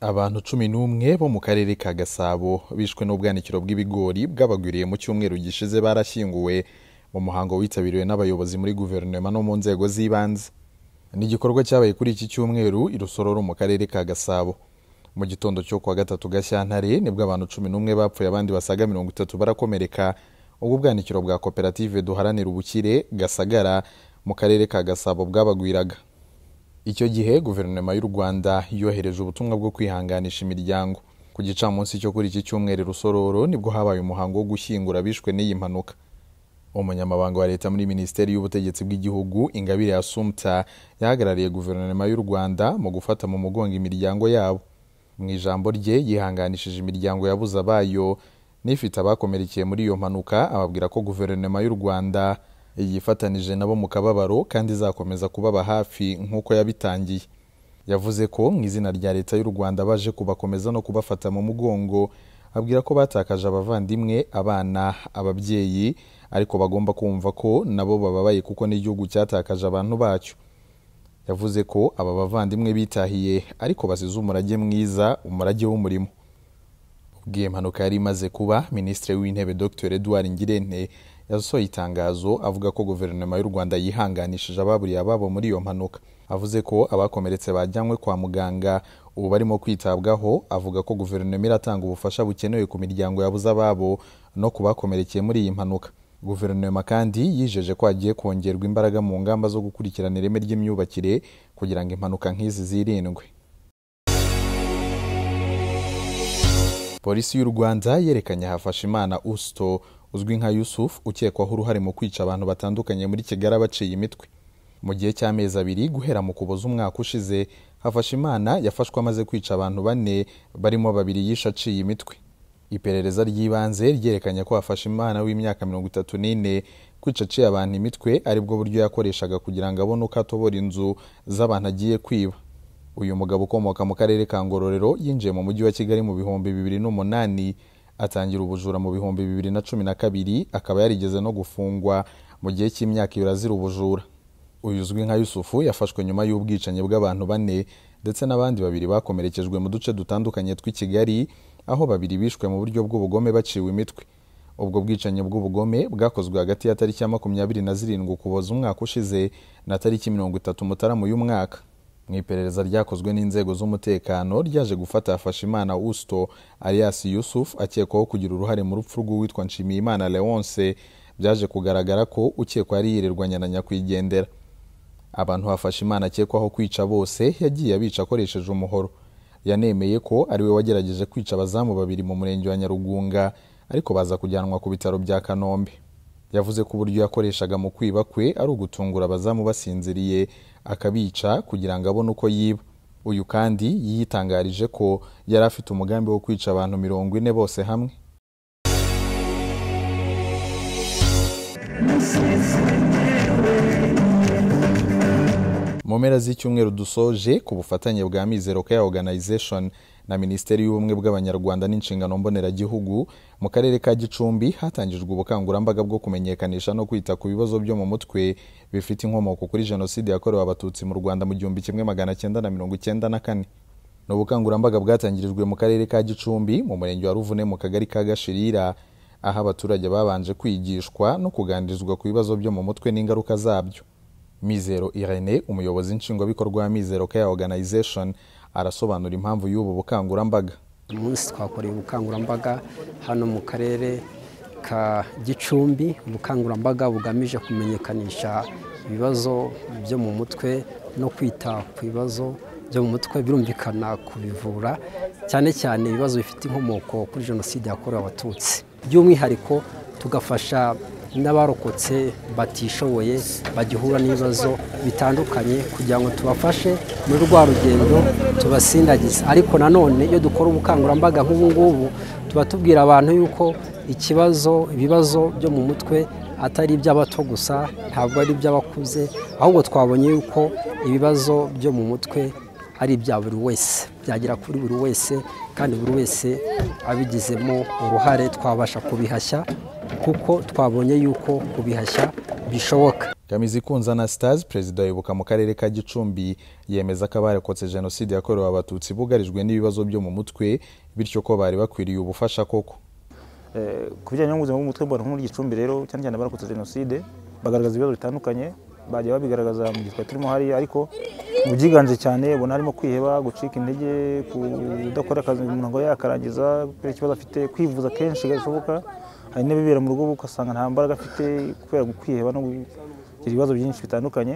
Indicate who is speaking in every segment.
Speaker 1: abantu cumi n'umwe bo mu karere ka gasabo bishwe n'ubwanikiro bw'ibigori bwabagwiriye mu cyumweru gishize barashyinguwe mu muhango witabiriwe n'abayobozi muri guverinoma no mu nzego z'ibanze ni igikorwa cyabaye kuri iki cyumweru i rusororo mu karere ka gasabo mu gitondo cyo kuwa gatatu gashyantare nibwo abantu cumi n'umwe bapfuye abandi basaga mirongo itatu barakomereka ubwo bwanikiro bwa koperative duharanira ubukire gasagara mu karere ka gasabo bwabagwiraga icyo gihe guverinoma y'u rwanda yohereje ubutumwa bwo kwihanganisha imiryango ku gicamunsi cyo kuri iki cyumweru rusororo nibwo habaye umuhango wo gushyingura bishwe n'iyi mpanuka umunyamabanga wa leta muri minisiteri y'ubutegetsi bw'igihugu ingabire yasumta sumta yahagarariye guverinoma y'u rwanda mu gufata mu mugongo imiryango yabo mu ijambo rye yihanganishije imiryango yabuze abayo n'ifite abakomerekeye muri iyo mpanuka ababwira ko guverinoma y'u rwanda yifatanije nabo mu kababaro kandi izakomeza kubaba hafi nk'uko yabitangiye yavuze ko mu izina rya leta y'u rwanda baje kubakomeza no kubafata mu mugongo abwira ko batakaje abavandimwe abana ababyeyi ariko bagomba kumva ko nabo bababaye kuko n'igihugu cyatakaje abantu bacyo yavuze ko aba bavandimwe bitahiye ariko basize umurage mwiza umurage w'umurimo ubwiye impanuka yari imaze kuba minisitiri w'intebe dr edouard ngirente yasohoye itangazo avuga ko guverinoma y'u rwanda yihanganishije ababuriye ababo muri iyo mpanuka avuze ko abakomeretse bajyanywe kwa muganga ubu barimo kwitabwaho avuga ko guverinoma iratanga ubufasha bukenewe ku miryango yabuze ababo no ku bakomerekeye muri iyi mpanuka guverinoma kandi yijeje ko hagiye kongerwa imbaraga mu ngamba zo gukurikirana ireme ry'imyubakire kugira ngo impanuka nk'izi zirindwe polisi y'u rwanda yerekanye hafashe imana usito uzwi nka yusuf ukekwaho uruhare mu kwica abantu batandukanye muri kigali abaciye imitwe mu gihe cy'amezi abiri guhera mu kuboza umwaka ushize hafashe imana yafashwe amaze kwica abantu bane barimo babiri yishe aciye imitwe iperereza ry'ibanze ryerekanye ko hafashe imana w'imyaka mirongo itatu n'ine kwica aciye abantu imitwe aribwo buryo yakoreshaga kugira ngo abone uko atobora inzu z'abantu agiye kwiba uyu mugabo ukomoka mu karere ka ngororero yinjiye mu mujyi wa kigali mu bihumbi bibiri n'umunani atangira ubujura mu bihumbi bibiri na cumi na kabiri akaba yarigeze no gufungwa mu gihe cy'imyaka ibiri ubujura uyu uzwi nka yusufu yafashwe nyuma y'ubwicanyi bw'abantu bane ndetse n'abandi babiri bakomerekejwe mu duce dutandukanye tw'i kigali aho babiri bishwe mu buryo bw'ubugome baciwe imitwe ubwo bwicanyi bw'ubugome bwakozwe hagati ya tariki ya makumyabiri na zirindwi ukuboza umwaka ushize na tariki mirongo itatu mutarama uyu mwaka mu iperereza ryakozwe n'inzego z'umutekano ryaje gufata hafashimana usto alias yusuf akekwaho kugira uruhare mu rupfu rw'uwitwa nshimiyimana leonce byaje kugaragara ko ukekwa yari yirirwanya na nyakwigendera abantu imana akekwaho kwica bose yagiye abica akoresheje umuhoro yanemeye ko ari we wagerageje kwica abazamu babiri mu murenge wa nyarugunga ariko baza kujyanwa ku bitaro bya kanombe yavuze ko uburyo yakoreshaga mu kwiba kwe ari ugutungura abazamu basinziriye akabica kugira ngo abone uko yiba uyu kandi yiyitangarije ko yari afite umugambi wo kwica abantu mirongo ine bose hamwe mu mpera z'icyumweru dusoje ku bufatanye bwa mizero ya organization na minisiteri y'ubumwe bw'abanyarwanda n'inshingano mboneragihugu mu karere ka gicumbi hatangijwe ubukangurambaga bwo kumenyekanisha no kwita ku bibazo byo mu mutwe bifite inkomoko kuri jenoside yakorewe abatutsi mu rwanda mu gihumbi kimwe magana cyenda na mirongo icyenda na kane ni ubukangurambaga bwatangirijwe mu karere ka gicumbi mu murenge wa ruvune mu kagari ka gashirira aho abaturage babanje kwigishwa no kuganirizwa ku bibazo byo mu mutwe n'ingaruka zabyo mizero irene umuyobozi nshingwabikorwa wa mizero care organization arasobanura impamvu y'ubu bukangurambaga uyu munsi twakoreye ubukangurambaga hano mu karere ka gicumbi ubukangurambaga bugamije kumenyekanisha ibibazo byo mu mutwe no kwita ku bibazo byo mu mutwe birumvikana kubivura cyane cyane ibibazo bifite inkomoko kuri jenoside yakorewe abatutsi by'umwihariko tugafasha n'abarokotse batishoboye bagihura n'ibibazo bitandukanye kugira ngo tubafashe muri rwa rugendo tubasindagize ariko nanone iyo dukora ubukangurambaga nk'ubu ngubu tuba tubwira abantu yuko ikibazo ibibazo byo mu mutwe atari iby'abato gusa ntabwo ari iby'abakuze ahubwo twabonye yuko ibibazo byo mu mutwe ari ibya buri wese byagera kuri buri wese kandi buri wese abigizemo uruhare twabasha kubihashya kuko twabonye yuko kubihashya bishoboka gamizi ikunza anastase perezida wibuka mu karere ka gicumbi yemeza ko abarokotse jenoside yakorewe abatutsi bugarijwe n'ibibazo byo mu mutwe bityo ko bari bakwiriye ubufasha koko eh, ku bijyanye n'ubuzima bw'umutwe mu nkuru gicumbi rero cyane cyane abarokotse jenoside bagaragaza ibibazo bitandukanye bagiye babigaragaza mu gihe turimo hariya ariko byiganje cyane ubona arimo kwiheba gucika intege kudakora akazi umuntu ngo yakarangiza kubera ikibazo afite kwivuza kenshi gashoboka hari n'ibibera mu rugo ugasanga nta mbaraga afite kubera kwiheba no kugira ibibazo byinshi bitandukanye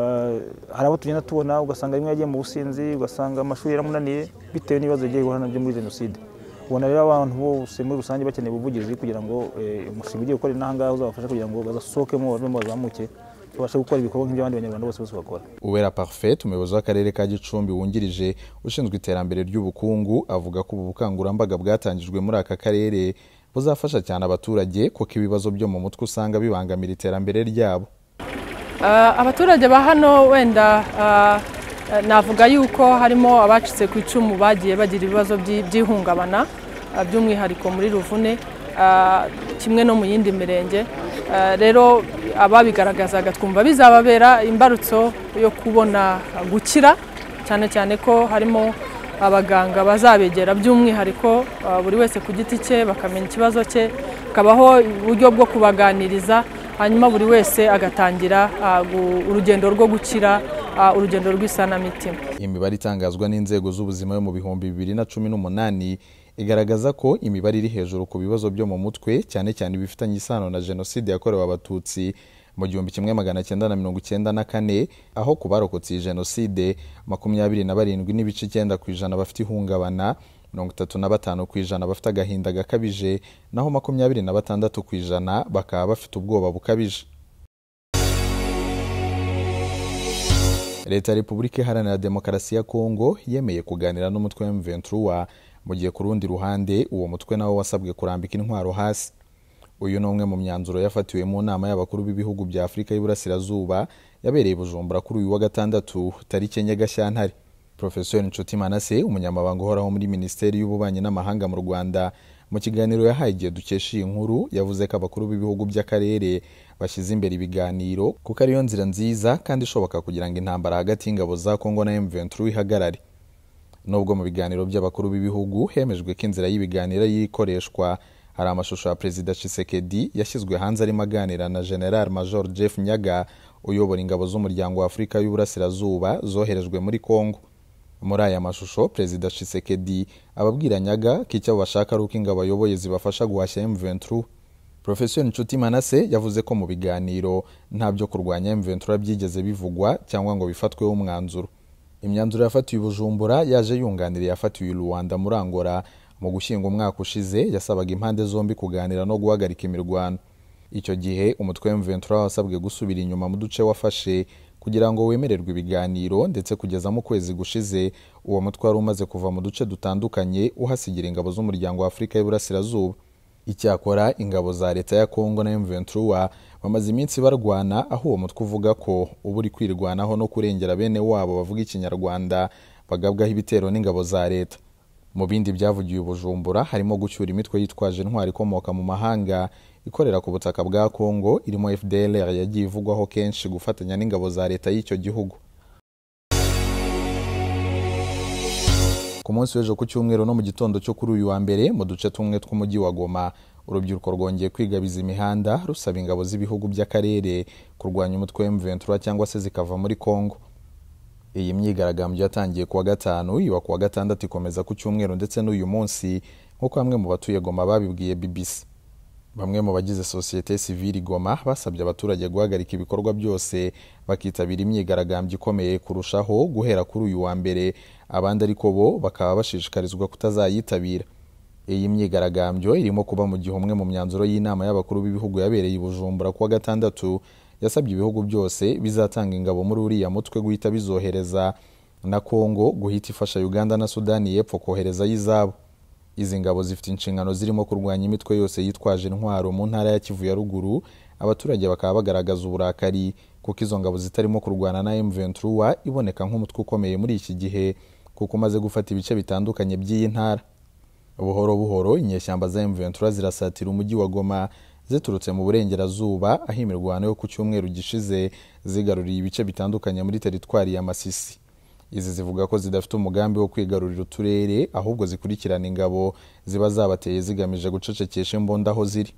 Speaker 1: ah, hari abo tugenda tubona ugasanga rimwe yagiye mu businzi ugasanga amashuri yaramunaniye bitewe n'ibibazo yagiye guhana nabyo muri jenoside ubona rero abantu bose muri rusange bakeneye ubuvugizi kugira ngo eh, umushinga ugiye gukora inahangaha uzabafasha kugira ngo bazasohokemo bavemo bazamuke tubasha gukora ibikorwa nk'iby'abandi banyarwanda bose bose bakora uwera parfait umuyobozi w'akarere ka gicumbi wungirije ushinzwe iterambere ry'ubukungu avuga ko ubu bukangurambaga bwatangijwe muri aka karere buzafasha cyane abaturage kuko ibibazo byo mu mutwe usanga bibangamira iterambere ryabo eh, abaturage ba hano wenda eh, navuga yuko harimo abacitse ku icumu bagiye bagira ibibazo by'ihungabana eh, by'umwihariko muri ruvune kimwe no mu yindi mirenge Eh, rero ababigaragazaga twumva bizababera imbarutso yo kubona gukira cyane cyane ko harimo abaganga bazabegera by'umwihariko eh, buri wese ku giti cye bakamenya ikibazo cye hakabaho uburyo bwo kubaganiriza hanyuma buri wese agatangira eh, urugendo rwo gukira urugendo rw'isanamitima imibare itangazwa n'inzego z'ubuzima yo mu bihumbi bibiri na cumi n'umunani igaragaza ko imibare iri hejuru ku bibazo byo mu mutwe cyane cyane bifitanye isano na jenoside yakorewe abatutsi mu gihumbi kimwe magana cyenda na mirongo icyenda na kane aho ku barokotse iyi jenoside makumyabiri na barindwi n'ibice icyenda ku ijana bafite ihungabana mirongo itatu na batanu ku ijana bafite agahinda gakabije naho makumyabiri na batandatu ku ijana bakaba bafite ubwoba bukabije leta ya repubulika iharanira demokarasi ya kongo yemeye kuganira n'umutwe wa mventura mu gihe ku rundi ruhande uwo mutwe nawo wasabwe kurambika intwaro hasi uyu ni umwe mu myanzuro yafatiwe mu nama y'abakuru b'ibihugu bya afurika y'iburasirazuba yabereye bujumbura kuri uyu wa gatandatu tariki enye gashyantare porofesori nshuti manase umunyamabanga uhoraho muri minisiteri y'ububanyi n'amahanga mu rwanda mu kiganiro yahaye igihe dukesha iyi nkuru yavuze ko abakuru b'ibihugu by'akarere bashyize imbere ibiganiro kuko ariyo nzira nziza kandi ishoboka kugira ngo intambara hagati y'ingabo za kongo na m ihagarare nubwo mu biganiro by'abakuru b'ibihugu hemejwe ko inzira y'ibiganiro y'ikoreshwa hari amashusho ya perezida Tshisekedi yashyizwe hanze arimo aganira na general major jeff nyaga uyobora ingabo z'umuryango wa afurika y'uburasirazuba zoherejwe muri congo muri aya mashusho perezida Tshisekedi ababwira nyaga ko icyo bashaka ari uko ingabo ayoboye zibafasha guhashya m Professor Nshuti Manase yavuze ko mu biganiro nta byo kurwanya m byigeze bivugwa cyangwa ngo bifatweho umwanzuro imyanzuro yafatiwe i bujumbura yaje yunganiriye yafatiwe i rwanda muri angola mu gushyinga umwaka ushize yasabaga impande zombi kuganira no guhagarika imirwano icyo gihe umutwe w'imventura wasabwe gusubira inyuma mu duce wafashe kugira ngo wemererwe ibiganiro ndetse kugeza mu kwezi gushize uwo mutwe wari umaze kuva mu duce dutandukanye uhasigira ingabo z'umuryango wa afurika y'iburasirazuba icyakora ingabo za leta ya kongo na mventura bamaze iminsi barwana aho uwo mutwe uvuga ko uba uri kwirwanaho no kurengera bene wabo bavuga ikinyarwanda bagabwaho ibitero n'ingabo za leta mu bindi byavugiye ubujumbura harimo gucyura imitwe yitwaje intwari ikomoka mu mahanga ikorera ku butaka bwa kongo irimo fdr yagiye ivugwaho kenshi gufatanya n'ingabo za leta y'icyo gihugu ku munsi w'ejo ku cyumweru no mu gitondo cyo kuri uyu wa mbere mu duce tumwe tw'umujyi wa goma urubyiruko rwongeye kwigabiza imihanda rusaba ingabo z'ibihugu by'akarere kurwanya umutwe w'emuventura cyangwa se zikava muri Congo iyi myigaragambyo yatangiye kuwa gatanu iba kuwa gatandatu ikomeza ku cyumweru ndetse n'uyu munsi nk'uko bamwe mu batuye goma babibwiye bbc bamwe mu bagize sosiyete sivili goma basabye abaturage guhagarika ibikorwa byose bakitabira imyigaragambyo ikomeye kurushaho guhera kuri uyu wa mbere abandi ariko bo bakaba bashishikarizwa kutazayitabira iyi myigaragambyo irimo kuba mu gihe umwe mu myanzuro y'inama y'abakuru b'ibihugu yabereye i kuwa gatandatu yasabye ibihugu byose bizatanga ingabo muri uriya mutwe guhita bizohereza na kongo guhita ifasha uganda na sudani y'epfo koherezayo izabo izi ngabo zifite inshingano zirimo kurwanya imitwe yose yitwaje intwaro mu ntara ya kivu ya ruguru abaturage bakaba bagaragaza uburakari kuko izo ngabo zitarimo kurwana na M23 iboneka nk'umutwe ukomeye muri iki gihe kuko umaze gufata ibice bitandukanye by'iyi ntara buhoro buhoro inyeshyamba za M23 zirasatira umujyi wa Goma ziturutse mu burengerazuba aho imirwano yo ku cyumweru gishize zigaruriye ibice bitandukanye muri teritwari ya Masisi izi zivuga ko zidafite umugambi wo kwigarurira uturere ahubwo zikurikirana ingabo ziba zabateye zigamije gucecekesha imbunda aho ziri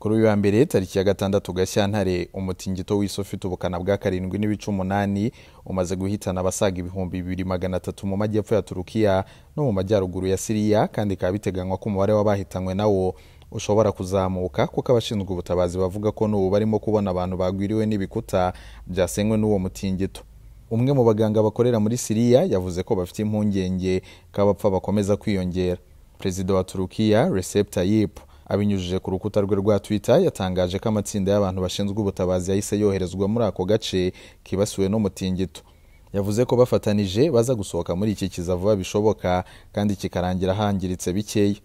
Speaker 1: kuri uyu wa mbere tariki ya gatandatu gashyantare umutingito w'isi ufite ubukana bwa karindwi n'ibice umunani umaze guhitana abasaga ibihumbi bibiri magana atatu mu majyepfo ya turukiya no mu majyaruguru ya siriya kandi ikaba biteganywa ko umubare w'abahitanywe nawo ushobora kuzamuka kuko abashinzwe ubutabazi bavuga ko n'ubu barimo kubona abantu bagwiriwe n'ibikuta byasenywe n'uwo mutingito umwe mu baganga bakorera muri siriya yavuze ko bafite impungenge ko abapfa bakomeza kwiyongera perezida wa turukiya Recep Tayyip abinyujije ku rukuta rwe rwa twitter yatangaje ko amatsinda y'abantu bashinzwe ubutabazi yahise yoherezwa muri ako gace kibasiwe n'umutingito yavuze ko bafatanije baza gusohoka muri iki kiza vuba bishoboka kandi kikarangira hangiritse bikeya